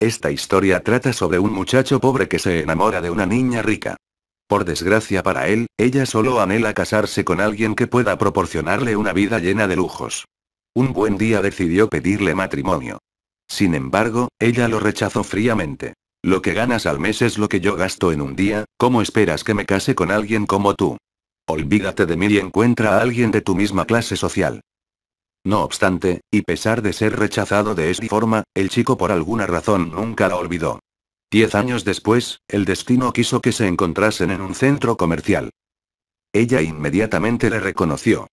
Esta historia trata sobre un muchacho pobre que se enamora de una niña rica. Por desgracia para él, ella solo anhela casarse con alguien que pueda proporcionarle una vida llena de lujos. Un buen día decidió pedirle matrimonio. Sin embargo, ella lo rechazó fríamente. Lo que ganas al mes es lo que yo gasto en un día, ¿cómo esperas que me case con alguien como tú? Olvídate de mí y encuentra a alguien de tu misma clase social. No obstante, y pesar de ser rechazado de esta forma, el chico por alguna razón nunca la olvidó. Diez años después, el destino quiso que se encontrasen en un centro comercial. Ella inmediatamente le reconoció.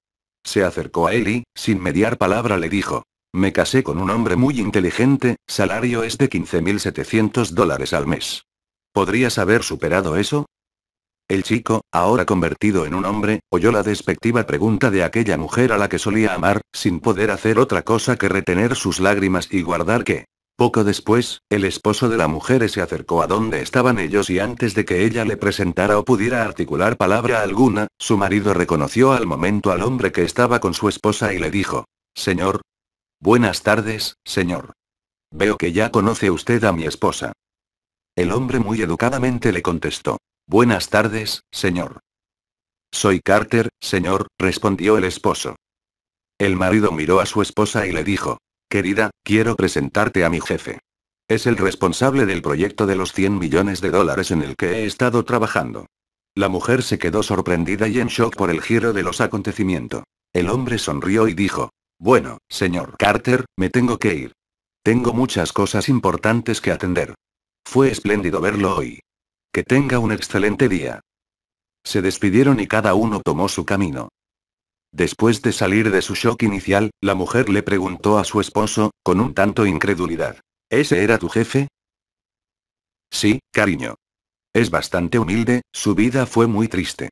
Se acercó a él y, sin mediar palabra, le dijo. Me casé con un hombre muy inteligente, salario es de 15.700 dólares al mes. ¿Podrías haber superado eso? El chico, ahora convertido en un hombre, oyó la despectiva pregunta de aquella mujer a la que solía amar, sin poder hacer otra cosa que retener sus lágrimas y guardar que. Poco después, el esposo de la mujer se acercó a donde estaban ellos y antes de que ella le presentara o pudiera articular palabra alguna, su marido reconoció al momento al hombre que estaba con su esposa y le dijo, Señor. Buenas tardes, señor. Veo que ya conoce usted a mi esposa. El hombre muy educadamente le contestó, Buenas tardes, señor. Soy Carter, señor, respondió el esposo. El marido miró a su esposa y le dijo, Querida, quiero presentarte a mi jefe. Es el responsable del proyecto de los 100 millones de dólares en el que he estado trabajando. La mujer se quedó sorprendida y en shock por el giro de los acontecimientos. El hombre sonrió y dijo, Bueno, señor Carter, me tengo que ir. Tengo muchas cosas importantes que atender. Fue espléndido verlo hoy. Que tenga un excelente día. Se despidieron y cada uno tomó su camino. Después de salir de su shock inicial, la mujer le preguntó a su esposo, con un tanto incredulidad. ¿Ese era tu jefe? Sí, cariño. Es bastante humilde, su vida fue muy triste.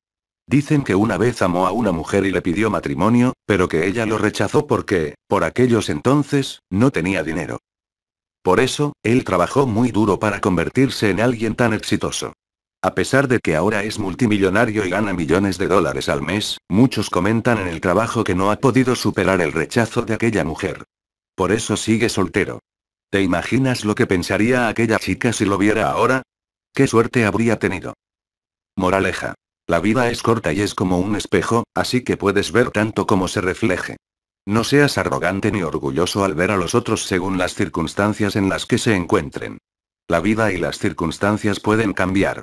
Dicen que una vez amó a una mujer y le pidió matrimonio, pero que ella lo rechazó porque, por aquellos entonces, no tenía dinero. Por eso, él trabajó muy duro para convertirse en alguien tan exitoso. A pesar de que ahora es multimillonario y gana millones de dólares al mes, muchos comentan en el trabajo que no ha podido superar el rechazo de aquella mujer. Por eso sigue soltero. ¿Te imaginas lo que pensaría aquella chica si lo viera ahora? ¿Qué suerte habría tenido? Moraleja. La vida es corta y es como un espejo, así que puedes ver tanto como se refleje. No seas arrogante ni orgulloso al ver a los otros según las circunstancias en las que se encuentren. La vida y las circunstancias pueden cambiar.